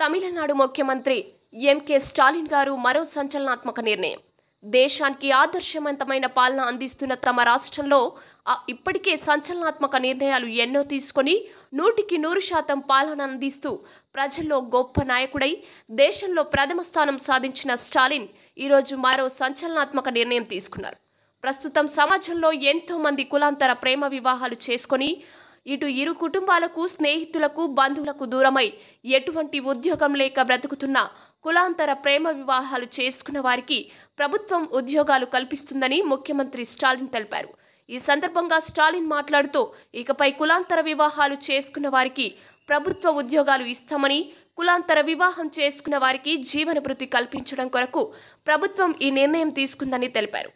తమిళనాడు ముఖ్యమంత్రి ఎంకే స్టాలిన్ గారు మరో సంచలనాత్మక నిర్ణయం దేశానికి ఆదర్శవంతమైన పాలన అందిస్తున్న తమ రాష్ట్రంలో ఇప్పటికే సంచలనాత్మక నిర్ణయాలు ఎన్నో తీసుకొని నూటికి నూరు శాతం పాలన అందిస్తూ ప్రజల్లో గొప్ప నాయకుడై దేశంలో ప్రథమ స్థానం సాధించిన స్టాలిన్ ఈరోజు మరో సంచలనాత్మక నిర్ణయం తీసుకున్నారు ప్రస్తుతం సమాజంలో ఎంతోమంది కులాంతర ప్రేమ వివాహాలు చేసుకొని ఇటు ఇరు కుటుంబాలకు స్నేహితులకు బంధువులకు దూరమై ఎటువంటి ఉద్యోగం లేక బ్రతుకుతున్న కులాంతర ప్రేమ వివాహాలు చేసుకున్న వారికి ప్రభుత్వం ఉద్యోగాలు కల్పిస్తుందని ముఖ్యమంత్రి స్టాలిన్ తెలిపారు ఈ సందర్భంగా స్టాలిన్ మాట్లాడుతూ ఇకపై కులాంతర వివాహాలు చేసుకున్న వారికి ప్రభుత్వ ఉద్యోగాలు ఇస్తామని కులాంతర వివాహం చేసుకున్న వారికి జీవన కల్పించడం కొరకు ప్రభుత్వం ఈ నిర్ణయం తీసుకుందని తెలిపారు